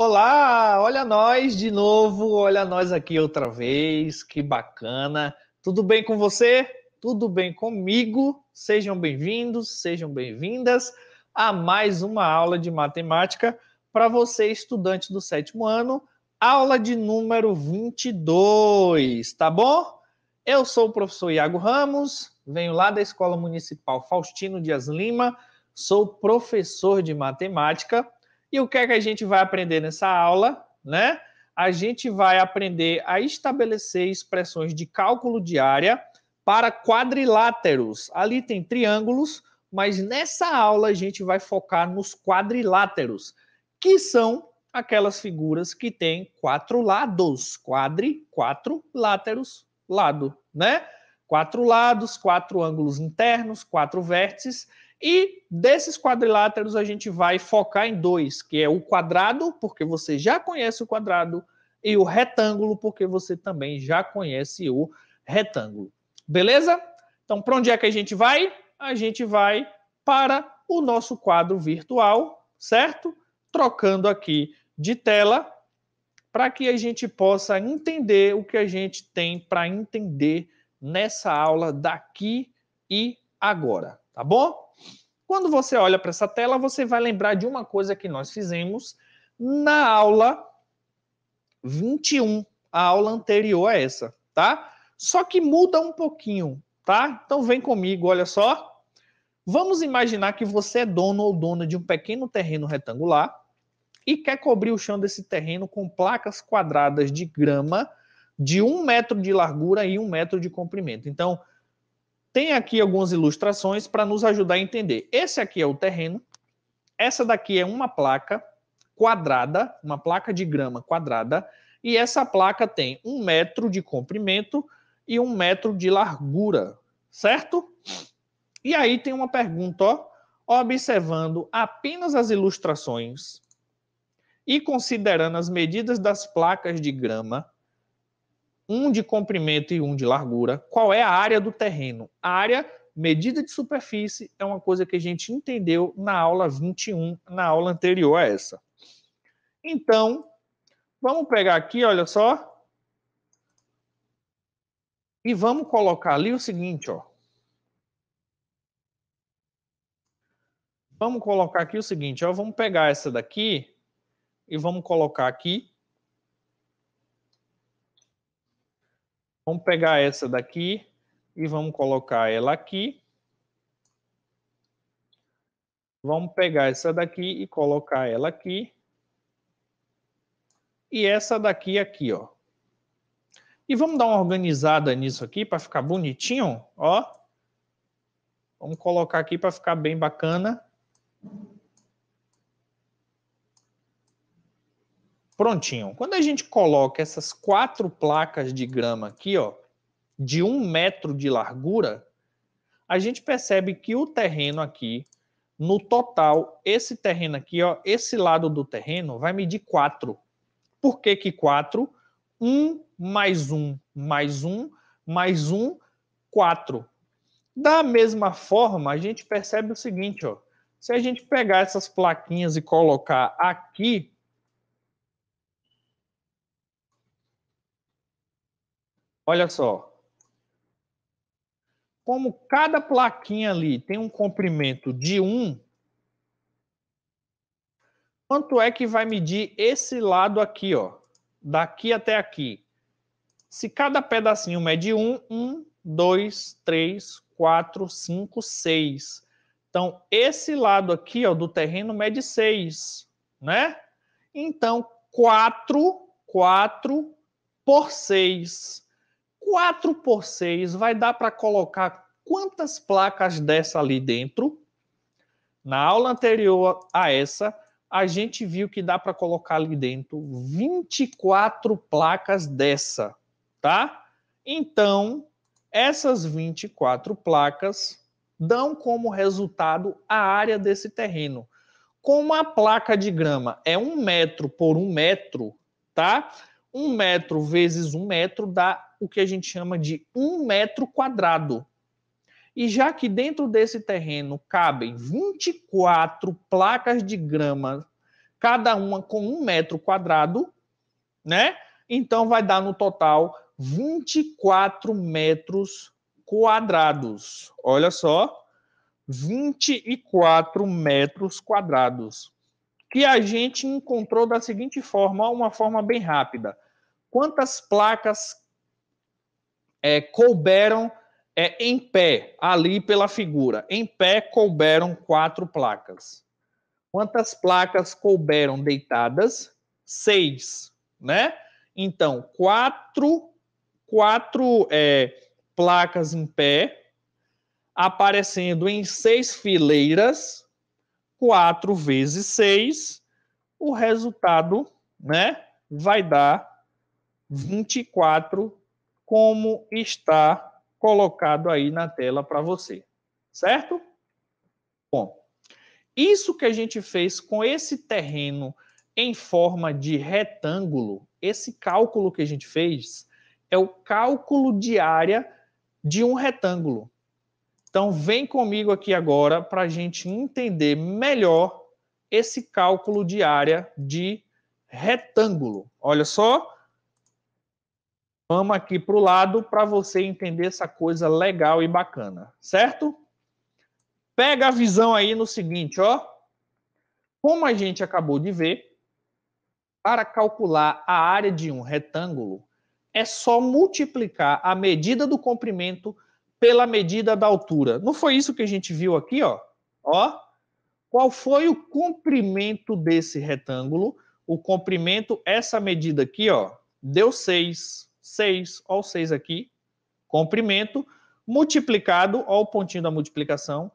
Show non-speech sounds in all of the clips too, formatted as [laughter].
Olá, olha nós de novo, olha nós aqui outra vez, que bacana. Tudo bem com você? Tudo bem comigo? Sejam bem-vindos, sejam bem-vindas a mais uma aula de matemática para você, estudante do sétimo ano, aula de número 22, tá bom? Eu sou o professor Iago Ramos, venho lá da Escola Municipal Faustino Dias Lima, sou professor de matemática e o que é que a gente vai aprender nessa aula, né? A gente vai aprender a estabelecer expressões de cálculo de área para quadriláteros. Ali tem triângulos, mas nessa aula a gente vai focar nos quadriláteros, que são aquelas figuras que têm quatro lados, quadri, quatro láteros, lado, né? Quatro lados, quatro ângulos internos, quatro vértices e desses quadriláteros a gente vai focar em dois, que é o quadrado, porque você já conhece o quadrado, e o retângulo, porque você também já conhece o retângulo. Beleza? Então, para onde é que a gente vai? A gente vai para o nosso quadro virtual, certo? Trocando aqui de tela para que a gente possa entender o que a gente tem para entender nessa aula daqui e agora, tá bom? Quando você olha para essa tela, você vai lembrar de uma coisa que nós fizemos na aula 21, a aula anterior a essa, tá? Só que muda um pouquinho, tá? Então vem comigo, olha só. Vamos imaginar que você é dono ou dona de um pequeno terreno retangular e quer cobrir o chão desse terreno com placas quadradas de grama de um metro de largura e um metro de comprimento. Então, tem aqui algumas ilustrações para nos ajudar a entender. Esse aqui é o terreno. Essa daqui é uma placa quadrada, uma placa de grama quadrada, e essa placa tem um metro de comprimento e um metro de largura, certo? E aí tem uma pergunta, ó. Observando apenas as ilustrações e considerando as medidas das placas de grama, um de comprimento e um de largura. Qual é a área do terreno? A área, medida de superfície, é uma coisa que a gente entendeu na aula 21, na aula anterior a essa. Então, vamos pegar aqui, olha só. E vamos colocar ali o seguinte, ó. Vamos colocar aqui o seguinte, ó, vamos pegar essa daqui e vamos colocar aqui Vamos pegar essa daqui e vamos colocar ela aqui. Vamos pegar essa daqui e colocar ela aqui. E essa daqui aqui, ó. E vamos dar uma organizada nisso aqui para ficar bonitinho, ó. Vamos colocar aqui para ficar bem bacana. Prontinho. Quando a gente coloca essas quatro placas de grama aqui, ó, de um metro de largura, a gente percebe que o terreno aqui, no total, esse terreno aqui, ó, esse lado do terreno vai medir quatro. Por que que Um mais um mais um mais um, quatro. Da mesma forma, a gente percebe o seguinte, ó. Se a gente pegar essas plaquinhas e colocar aqui, Olha só. Como cada plaquinha ali tem um comprimento de 1, quanto é que vai medir esse lado aqui, ó? Daqui até aqui. Se cada pedacinho mede 1, 1, 2, 3, 4, 5, 6. Então, esse lado aqui, ó, do terreno mede 6, né? Então, 4, 4 por 6. 4 por 6 vai dar para colocar quantas placas dessa ali dentro? Na aula anterior a essa, a gente viu que dá para colocar ali dentro 24 placas dessa, tá? Então, essas 24 placas dão como resultado a área desse terreno. Como a placa de grama é um metro por um metro, tá? Um metro vezes um metro dá o que a gente chama de um metro quadrado. E já que dentro desse terreno cabem 24 placas de grama, cada uma com um metro quadrado, né? Então vai dar no total 24 metros quadrados. Olha só, 24 metros quadrados. Que a gente encontrou da seguinte forma, uma forma bem rápida. Quantas placas é, couberam é, em pé, ali pela figura, em pé couberam quatro placas. Quantas placas couberam deitadas? Seis, né? Então, quatro, quatro é, placas em pé, aparecendo em seis fileiras, quatro vezes seis, o resultado, né, vai dar 24 como está colocado aí na tela para você, certo? Bom, isso que a gente fez com esse terreno em forma de retângulo, esse cálculo que a gente fez é o cálculo de área de um retângulo. Então, vem comigo aqui agora para a gente entender melhor esse cálculo de área de retângulo. Olha só, Vamos aqui para o lado para você entender essa coisa legal e bacana, certo? Pega a visão aí no seguinte, ó. Como a gente acabou de ver, para calcular a área de um retângulo, é só multiplicar a medida do comprimento pela medida da altura. Não foi isso que a gente viu aqui, ó? Ó, qual foi o comprimento desse retângulo? O comprimento, essa medida aqui, ó, deu 6. 6. Olha o 6 aqui. Comprimento multiplicado, olha o pontinho da multiplicação,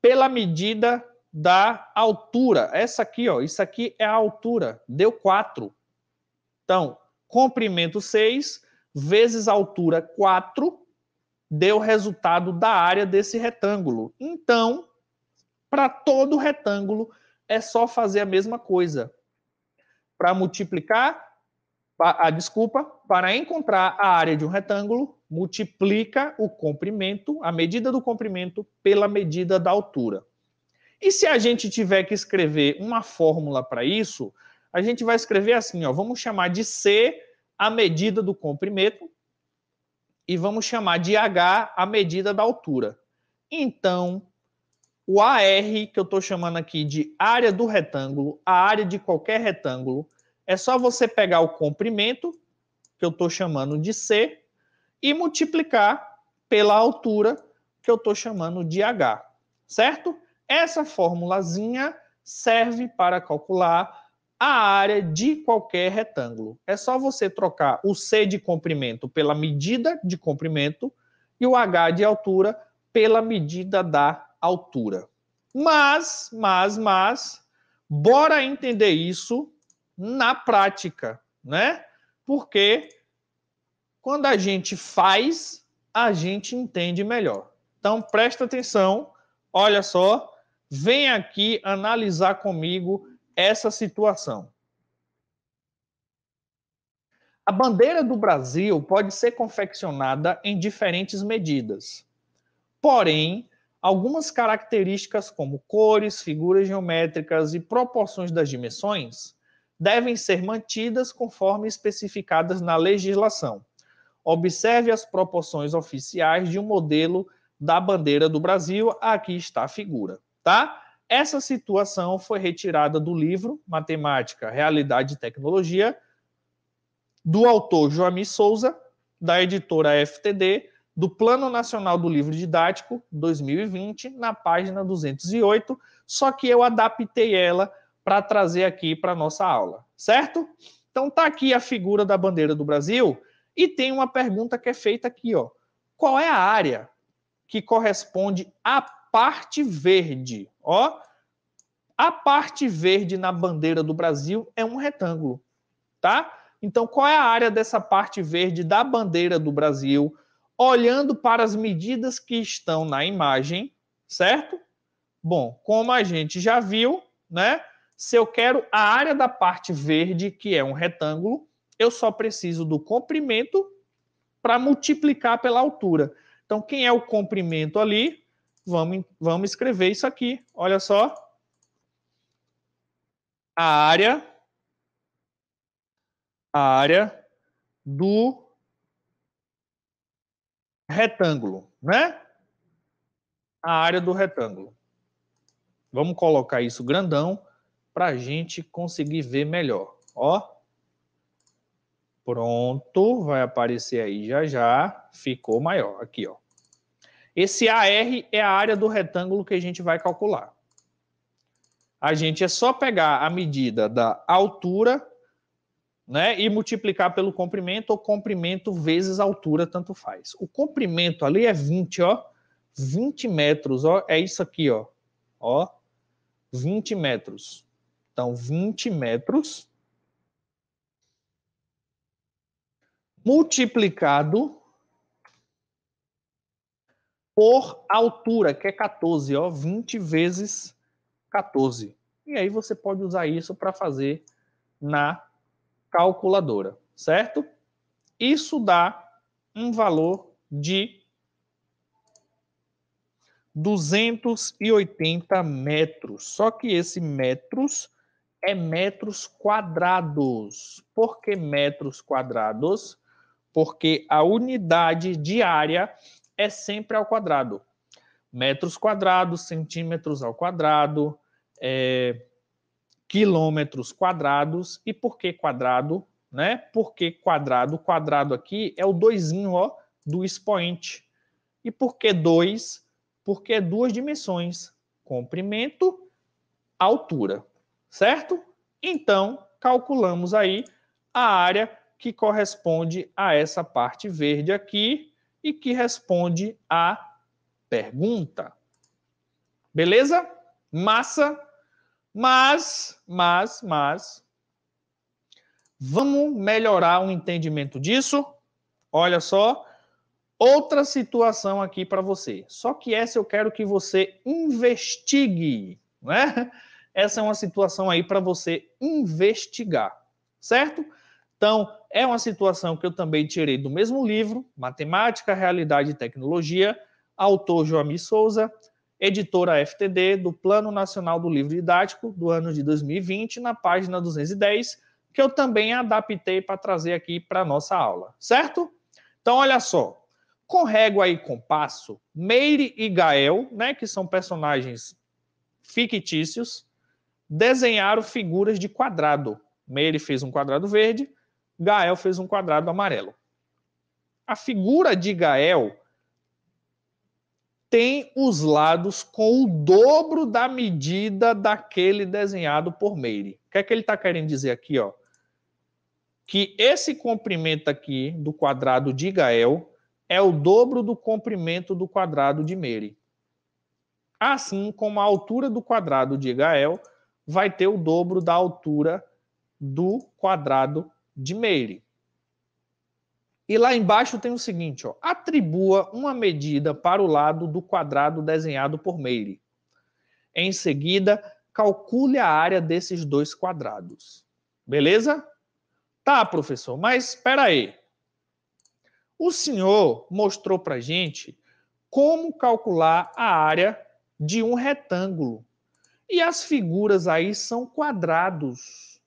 pela medida da altura. Essa aqui, ó, isso aqui é a altura. Deu 4. Então, comprimento 6 vezes altura 4 deu o resultado da área desse retângulo. Então, para todo retângulo, é só fazer a mesma coisa. Para multiplicar a desculpa, para encontrar a área de um retângulo, multiplica o comprimento, a medida do comprimento, pela medida da altura. E se a gente tiver que escrever uma fórmula para isso, a gente vai escrever assim, ó, vamos chamar de C a medida do comprimento e vamos chamar de H a medida da altura. Então, o AR, que eu estou chamando aqui de área do retângulo, a área de qualquer retângulo, é só você pegar o comprimento, que eu estou chamando de C, e multiplicar pela altura, que eu estou chamando de H, certo? Essa formulazinha serve para calcular a área de qualquer retângulo. É só você trocar o C de comprimento pela medida de comprimento e o H de altura pela medida da altura. Mas, mas, mas, bora entender isso na prática, né? Porque quando a gente faz, a gente entende melhor. Então presta atenção, olha só, vem aqui analisar comigo essa situação. A bandeira do Brasil pode ser confeccionada em diferentes medidas. Porém, algumas características como cores, figuras geométricas e proporções das dimensões devem ser mantidas conforme especificadas na legislação. Observe as proporções oficiais de um modelo da bandeira do Brasil, aqui está a figura, tá? Essa situação foi retirada do livro Matemática, Realidade e Tecnologia, do autor Joami Souza, da editora FTD, do Plano Nacional do Livro Didático 2020, na página 208, só que eu adaptei ela para trazer aqui para nossa aula, certo? Então tá aqui a figura da bandeira do Brasil e tem uma pergunta que é feita aqui, ó. Qual é a área que corresponde à parte verde? Ó, a parte verde na bandeira do Brasil é um retângulo, tá? Então, qual é a área dessa parte verde da bandeira do Brasil? Olhando para as medidas que estão na imagem, certo? Bom, como a gente já viu, né? Se eu quero a área da parte verde, que é um retângulo, eu só preciso do comprimento para multiplicar pela altura. Então, quem é o comprimento ali? Vamos, vamos escrever isso aqui. Olha só. A área, a área do retângulo, né? A área do retângulo. Vamos colocar isso grandão para a gente conseguir ver melhor. Ó. Pronto, vai aparecer aí já já. Ficou maior aqui, ó. Esse AR é a área do retângulo que a gente vai calcular. A gente é só pegar a medida da altura, né, e multiplicar pelo comprimento ou comprimento vezes altura, tanto faz. O comprimento ali é 20, ó. 20 metros, ó, é isso aqui, ó. Ó. 20 metros. Então, 20 metros multiplicado por altura, que é 14, ó, 20 vezes 14. E aí você pode usar isso para fazer na calculadora, certo? Isso dá um valor de 280 metros. Só que esse metros é metros quadrados. Por que metros quadrados? Porque a unidade de área é sempre ao quadrado. Metros quadrados, centímetros ao quadrado, é, quilômetros quadrados. E por que quadrado? Né? Porque quadrado, quadrado aqui é o doisinho ó, do expoente. E por que dois? Porque é duas dimensões: comprimento, altura certo? Então, calculamos aí a área que corresponde a essa parte verde aqui e que responde à pergunta. Beleza? Massa. Mas, mas, mas, vamos melhorar o entendimento disso? Olha só, outra situação aqui para você. Só que essa eu quero que você investigue, né? Essa é uma situação aí para você investigar, certo? Então, é uma situação que eu também tirei do mesmo livro, Matemática, Realidade e Tecnologia, autor Joami Souza, editora FTD, do Plano Nacional do Livro Didático, do ano de 2020, na página 210, que eu também adaptei para trazer aqui para a nossa aula, certo? Então, olha só. Com régua e compasso, Meire e Gael, né, que são personagens fictícios, desenharam figuras de quadrado. Meire fez um quadrado verde, Gael fez um quadrado amarelo. A figura de Gael tem os lados com o dobro da medida daquele desenhado por Meire. O que é que ele está querendo dizer aqui? Ó? Que esse comprimento aqui do quadrado de Gael é o dobro do comprimento do quadrado de Meire. Assim como a altura do quadrado de Gael vai ter o dobro da altura do quadrado de Meire. E lá embaixo tem o seguinte, ó, atribua uma medida para o lado do quadrado desenhado por Meire. Em seguida, calcule a área desses dois quadrados. Beleza? Tá, professor, mas espera aí. O senhor mostrou para gente como calcular a área de um retângulo. E as figuras aí são quadrados.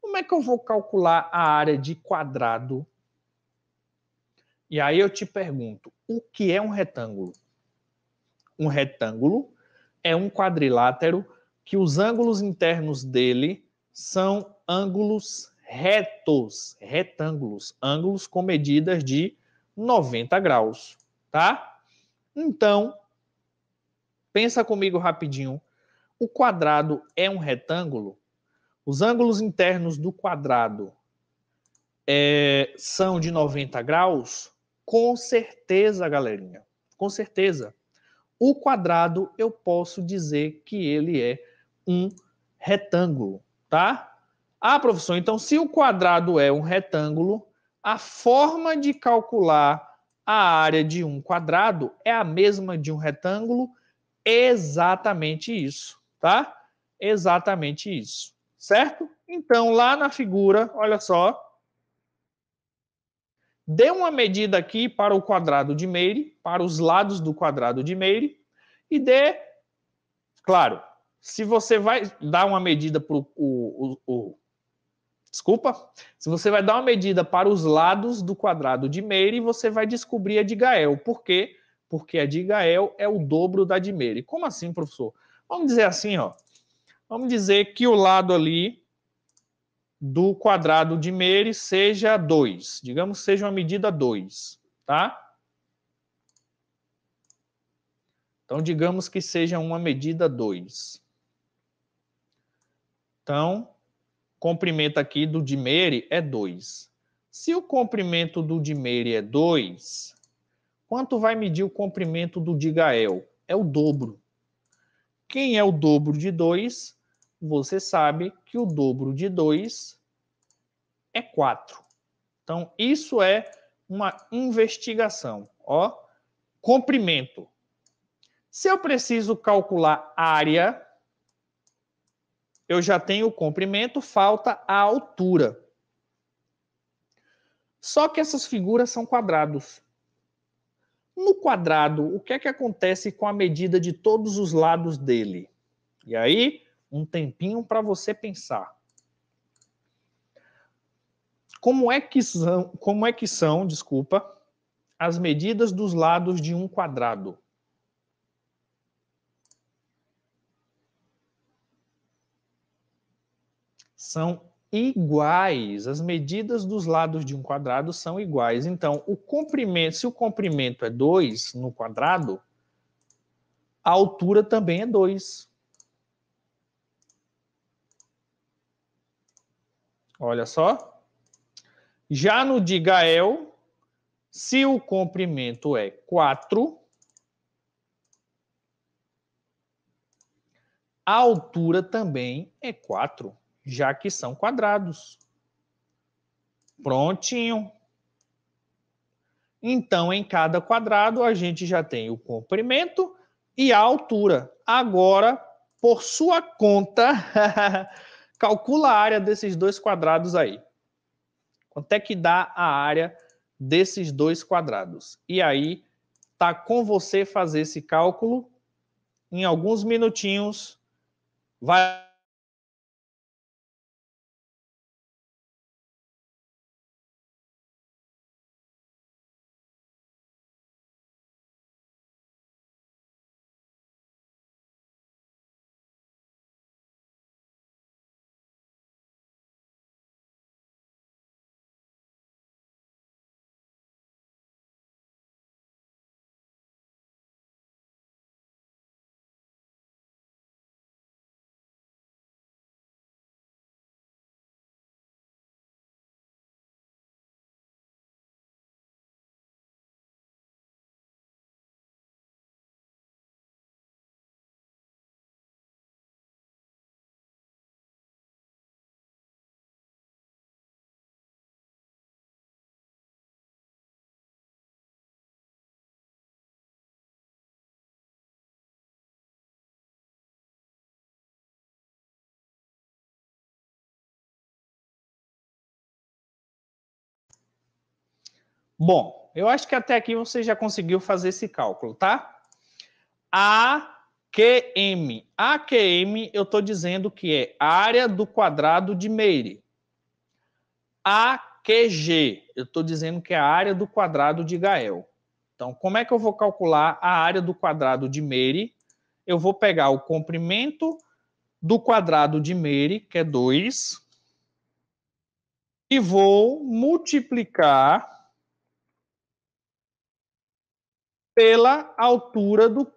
Como é que eu vou calcular a área de quadrado? E aí eu te pergunto, o que é um retângulo? Um retângulo é um quadrilátero que os ângulos internos dele são ângulos retos, retângulos, ângulos com medidas de 90 graus, tá? Então, pensa comigo rapidinho o quadrado é um retângulo? Os ângulos internos do quadrado é, são de 90 graus? Com certeza, galerinha. Com certeza. O quadrado eu posso dizer que ele é um retângulo, tá? Ah, professor, então se o quadrado é um retângulo, a forma de calcular a área de um quadrado é a mesma de um retângulo? Exatamente isso tá? Exatamente isso, certo? Então, lá na figura, olha só, dê uma medida aqui para o quadrado de Meire, para os lados do quadrado de Meire, e dê, claro, se você vai dar uma medida para o, o, o, Desculpa? Se você vai dar uma medida para os lados do quadrado de Meire, você vai descobrir a de Gael. Por quê? Porque a de Gael é o dobro da de Meire. Como assim, professor? Vamos dizer assim, ó. Vamos dizer que o lado ali do quadrado de Meire seja 2. Digamos que seja uma medida 2, tá? Então, digamos que seja uma medida 2. Então, comprimento aqui do de Meire é 2. Se o comprimento do de Meire é 2, quanto vai medir o comprimento do de Gael? É o dobro. Quem é o dobro de 2? Você sabe que o dobro de 2 é 4. Então, isso é uma investigação. Ó, comprimento. Se eu preciso calcular área, eu já tenho o comprimento, falta a altura. Só que essas figuras são quadrados. No quadrado, o que é que acontece com a medida de todos os lados dele? E aí, um tempinho para você pensar. Como é que são, como é que são, desculpa, as medidas dos lados de um quadrado? São iguais. As medidas dos lados de um quadrado são iguais. Então, o comprimento, se o comprimento é 2 no quadrado, a altura também é 2. Olha só. Já no de Gael, se o comprimento é 4, a altura também é 4 já que são quadrados. Prontinho. Então, em cada quadrado, a gente já tem o comprimento e a altura. Agora, por sua conta, [laughs] calcula a área desses dois quadrados aí. Quanto é que dá a área desses dois quadrados? E aí, tá com você fazer esse cálculo. Em alguns minutinhos, vai Bom, eu acho que até aqui você já conseguiu fazer esse cálculo, tá? AQM. AQM, eu estou dizendo que é área do quadrado de Meire. AQG, eu estou dizendo que é a área do quadrado de Gael. Então, como é que eu vou calcular a área do quadrado de Meire? Eu vou pegar o comprimento do quadrado de Meire, que é 2, e vou multiplicar pela altura do,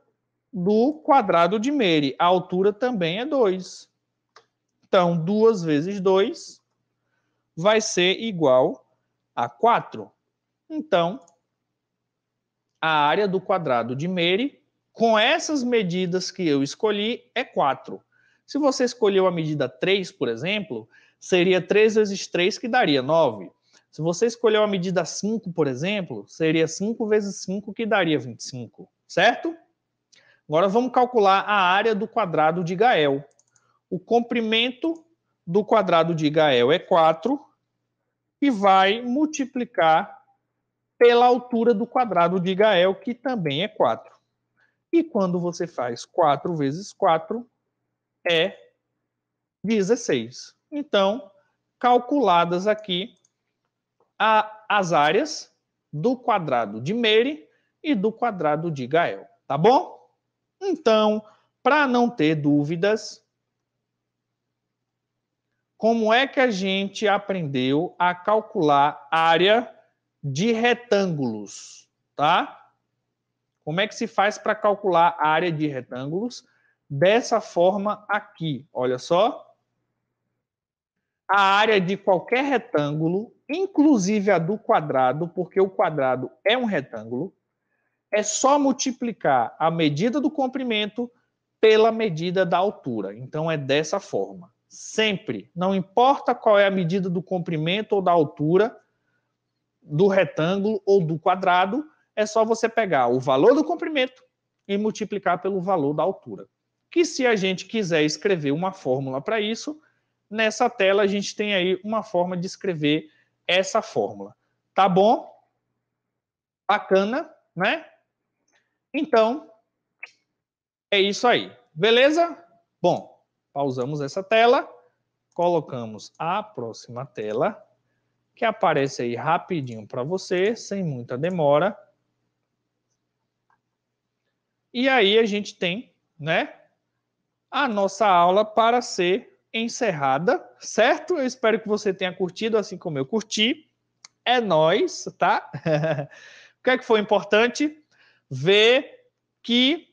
do quadrado de Meri. A altura também é 2. Então, 2 vezes 2 vai ser igual a 4. Então, a área do quadrado de Meri, com essas medidas que eu escolhi, é 4. Se você escolheu a medida 3, por exemplo, seria 3 vezes 3, que daria 9. Se você escolheu a medida 5, por exemplo, seria 5 vezes 5 que daria 25, certo? Agora vamos calcular a área do quadrado de Gael. O comprimento do quadrado de Gael é 4 e vai multiplicar pela altura do quadrado de Gael, que também é 4. E quando você faz 4 vezes 4, é 16. Então, calculadas aqui a, as áreas do quadrado de Meri e do quadrado de Gael, tá bom? Então, para não ter dúvidas, como é que a gente aprendeu a calcular área de retângulos, tá? Como é que se faz para calcular a área de retângulos? Dessa forma aqui, olha só. A área de qualquer retângulo inclusive a do quadrado, porque o quadrado é um retângulo, é só multiplicar a medida do comprimento pela medida da altura. Então é dessa forma. Sempre, não importa qual é a medida do comprimento ou da altura do retângulo ou do quadrado, é só você pegar o valor do comprimento e multiplicar pelo valor da altura. Que se a gente quiser escrever uma fórmula para isso, nessa tela a gente tem aí uma forma de escrever essa fórmula. Tá bom? Bacana, né? Então, é isso aí. Beleza? Bom, pausamos essa tela, colocamos a próxima tela, que aparece aí rapidinho para você, sem muita demora. E aí a gente tem, né, a nossa aula para ser encerrada, certo? Eu espero que você tenha curtido, assim como eu curti. É nós, tá? [laughs] o que é que foi importante? Ver que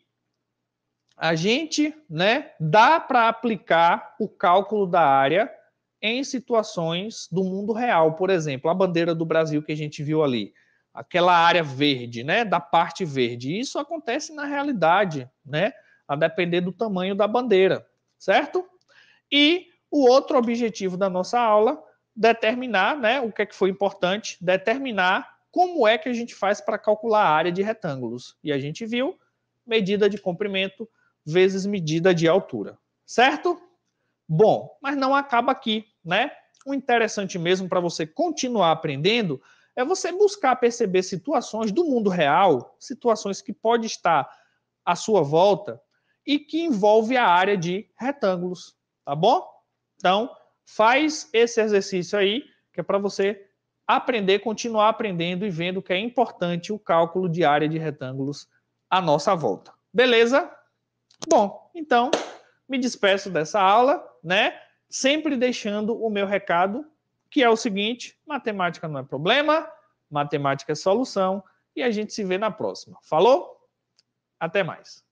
a gente, né, dá para aplicar o cálculo da área em situações do mundo real, por exemplo, a bandeira do Brasil que a gente viu ali, aquela área verde, né, da parte verde. Isso acontece na realidade, né, a depender do tamanho da bandeira, certo? E o outro objetivo da nossa aula, determinar né, o que, é que foi importante, determinar como é que a gente faz para calcular a área de retângulos. E a gente viu medida de comprimento vezes medida de altura, certo? Bom, mas não acaba aqui, né? O interessante mesmo para você continuar aprendendo é você buscar perceber situações do mundo real, situações que pode estar à sua volta e que envolve a área de retângulos tá bom? Então, faz esse exercício aí, que é para você aprender, continuar aprendendo e vendo que é importante o cálculo de área de retângulos à nossa volta. Beleza? Bom, então me despeço dessa aula, né? Sempre deixando o meu recado, que é o seguinte: matemática não é problema, matemática é solução, e a gente se vê na próxima. Falou? Até mais.